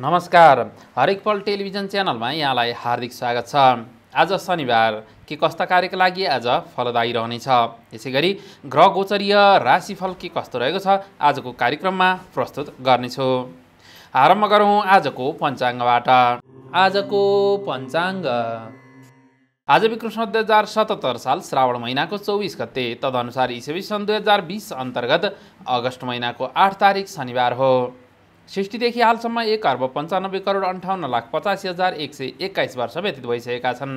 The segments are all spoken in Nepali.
नमस्कार पल टेलिभिजन च्यानलमा यहाँलाई हार्दिक स्वागत छ आज शनिबार के कस्ता कार्यका लागि आज फलदायी रहनेछ यसै गरी ग्रह गोचरीय राशिफल के कस्तो रहेको छ आजको कार्यक्रममा प्रस्तुत गर्नेछु आरम्भ गरौँ आजको पञ्चाङ्गबाट आजको पञ्चाङ्ग आज विक्रम दुई हजार सतहत्तर साल श्रावण महिनाको चौबिस गते तदनुसार इसवी सन् दुई हजार बिस अन्तर्गत अगस्त महिनाको आठ तारिक शनिबार हो सृष्टिदेखि हालसम्म एक अर्ब पन्चानब्बे करोड अन्ठाउन्न लाख पचासी हजार एक सय एक्काइस वर्ष व्यतीत भइसकेका छन्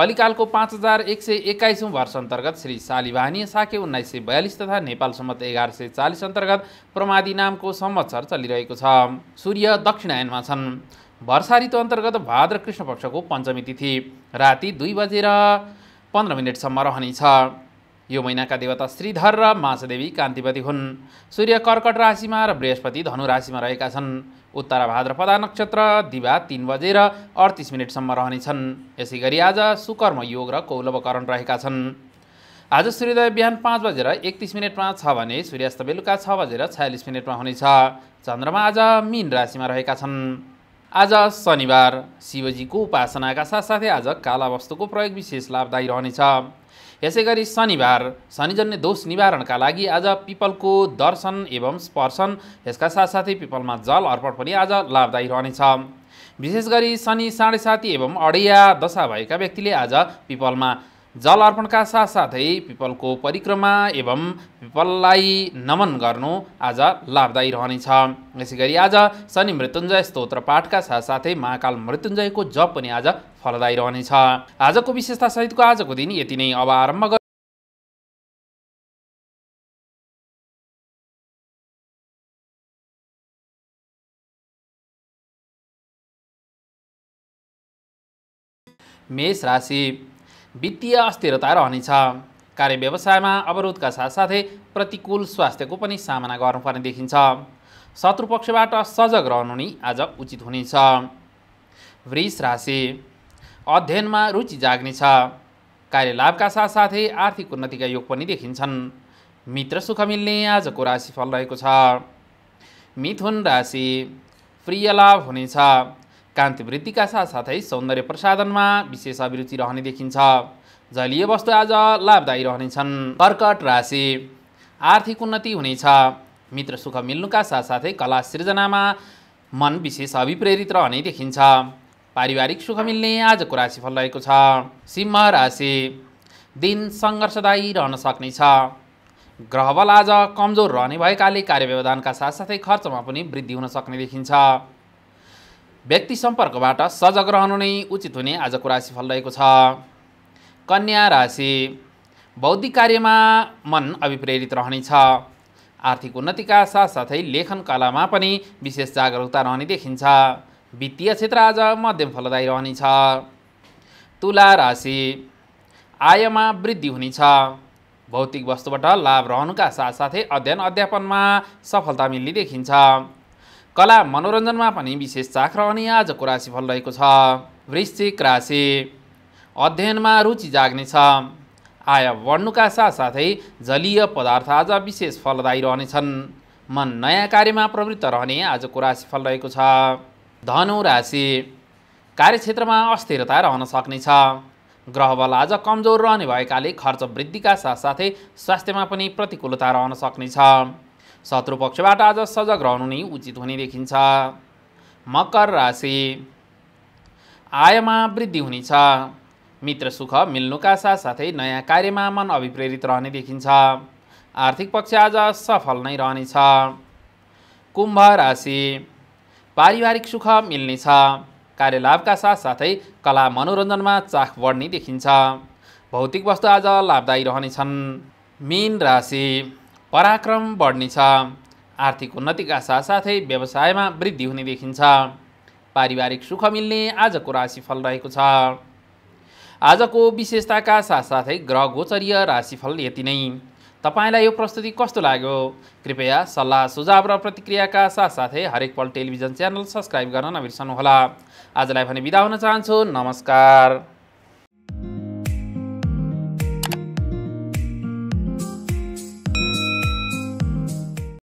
कलिकालको पाँच हजार एक सय एक्काइसौँ वर्ष अन्तर्गत श्री शालिवाहनीय साके उन्नाइस सय बयालिस तथा नेपाल सम्मत एघार सय चालिस अन्तर्गत प्रमादी नामको संवत्सर चलिरहेको छ सूर्य दक्षिणायनमा छन् वर्षा ऋतु अन्तर्गत भाद्र कृष्ण पक्षको पञ्चमी तिथि राति दुई बजेर पन्ध्र मिनटसम्म रहनेछ यो महिनाका देवता श्रीधर र मासदेवी कान्तिपति हुन् सूर्य कर्कट राशिमा र बृहस्पति धनु राशिमा रहेका छन् उत्तरा भाद्रपदा नक्षत्र दिवा तिन बजेर अडतिस मिनटसम्म रहनेछन् यसै गरी आज सुकर्म योग र कौलवकरण रहेका छन् आज सूर्योदय बिहान पाँच बजेर एकतिस मिनटमा छ भने सूर्यास्त बेलुका छ बजेर छयालिस मिनटमा हुनेछ चन्द्रमा आज मीन राशिमा रहेका छन् आज शनिबार शिवजीको उपासनाका साथसाथै आज काला वस्तुको प्रयोग विशेष लाभदायी रहनेछ यसै गरी शनिबार शनिजन्य दोष निवारणका लागि आज पिपलको दर्शन एवं स्पर्शन यसका साथसाथै पिपलमा जल अर्पण पनि आज लाभदायी रहनेछ विशेष गरी शनि साढे साती एवं अडिया दशा भएका व्यक्तिले आज पिपलमा जल अर्पणका साथसाथै पिपलको परिक्रमा एवं पिपललाई नमन गर्नु आज लाभदायी रहनेछ यसै गरी आज शनि मृत्युञ्जय स्तोत्र पाठका साथसाथै महाकाल मृत्युञ्जयको जप पनि आज फलदायी रहनेछ आजको विशेषता सहितको आजको दिन यति नै अब आरम्भ गर मेष राशि वित्तीय अस्थिरता रहनेछ कार्य व्यवसायमा अवरोधका साथसाथै प्रतिकूल स्वास्थ्यको पनि सामना गर्नुपर्ने देखिन्छ शत्रुपक्षबाट सजग रहनु नै आज उचित हुनेछ वृष राशि अध्ययनमा रुचि जाग्नेछ कार्यलाभका साथसाथै आर्थिक उन्नतिका योग पनि देखिन्छन् मित्र सुख मिल्ने आजको राशिफल रहेको छ मिथुन राशि प्रिय लाभ हुनेछ साथ साथसाथै सौन्दर्य प्रसाधनमा विशेष अभिरुचि रहने देखिन्छ जलीय वस्तु आज लाभदायी रहनेछन् कर्कट राशि आर्थिक उन्नति हुनेछ मित्र सुख मिल्नुका साथसाथै कला सृजनामा मन विशेष अभिप्रेरित रहने देखिन्छ पारिवारिक सुख मिल्ने आजको राशिफल रहेको छ सिंह राशि दिन सङ्घर्षदायी रहन सक्नेछ ग्रहबल आज कमजोर रहने भएकाले कार्यव्यवधानका साथसाथै खर्चमा पनि वृद्धि हुन सक्ने देखिन्छ व्यक्ति सम्पर्कबाट सजग रहनु नै उचित हुने आजको राशिफल रहेको छ कन्या राशि बौद्धिक कार्यमा मन अभिप्रेरित रहनेछ आर्थिक उन्नतिका साथसाथै लेखन कलामा पनि विशेष जागरुकता रहने देखिन्छ वित्तीय क्षेत्र आज मध्यम फलदायी रहनेछ तुला राशि आयमा वृद्धि हुनेछ भौतिक वस्तुबाट लाभ रहनुका साथसाथै अध्ययन अध्यापनमा सफलता मिल्ने देखिन्छ कला मनोरञ्जनमा पनि विशेष चाख रहने आजको राशिफल रहेको छ वृश्चिक राशि अध्ययनमा रुचि जाग्नेछ आय बढ्नुका साथसाथै जलीय पदार्थ आज विशेष फलदायी रहनेछन् मन नयाँ कार्यमा प्रवृत्त रहने आजको राशिफल रहेको छ धनु राशि कार्यक्षेत्रमा अस्थिरता रहन सक्नेछ ग्रहबल आज कमजोर रहने भएकाले खर्च वृद्धिका साथसाथै स्वास्थ्यमा पनि प्रतिकूलता रहन सक्नेछ शत्रुपक्षबाट आज सजग रहनु नै उचित हुने देखिन्छ मकर राशि आयमा वृद्धि हुनेछ मित्र सुख मिल्नुका साथै नयाँ कार्यमा मन अभिप्रेरित रहने देखिन्छ आर्थिक पक्ष आज सफल नै रहनेछ कुम्भ राशि पारिवारिक सुख मिल्नेछ कार्यलाभका साथसाथै कला मनोरञ्जनमा चाख बढ्ने देखिन्छ भौतिक वस्तु आज लाभदायी रहनेछन् मीन राशि पराक्रम बढ्नेछ आर्थिक उन्नतिका साथसाथै व्यवसायमा वृद्धि हुने देखिन्छ पारिवारिक सुख मिल्ने आजको राशिफल रहेको छ आजको विशेषताका साथसाथै ग्रह गोचरीय राशिफल यति नै तपाईँलाई यो प्रस्तुति कस्तो लाग्यो कृपया सल्लाह सुझाव र प्रतिक्रियाका साथसाथै हरेक पल टेलिभिजन च्यानल सब्सक्राइब गर्न नबिर्सनुहोला आजलाई भने बिदा हुन चाहन्छु नमस्कार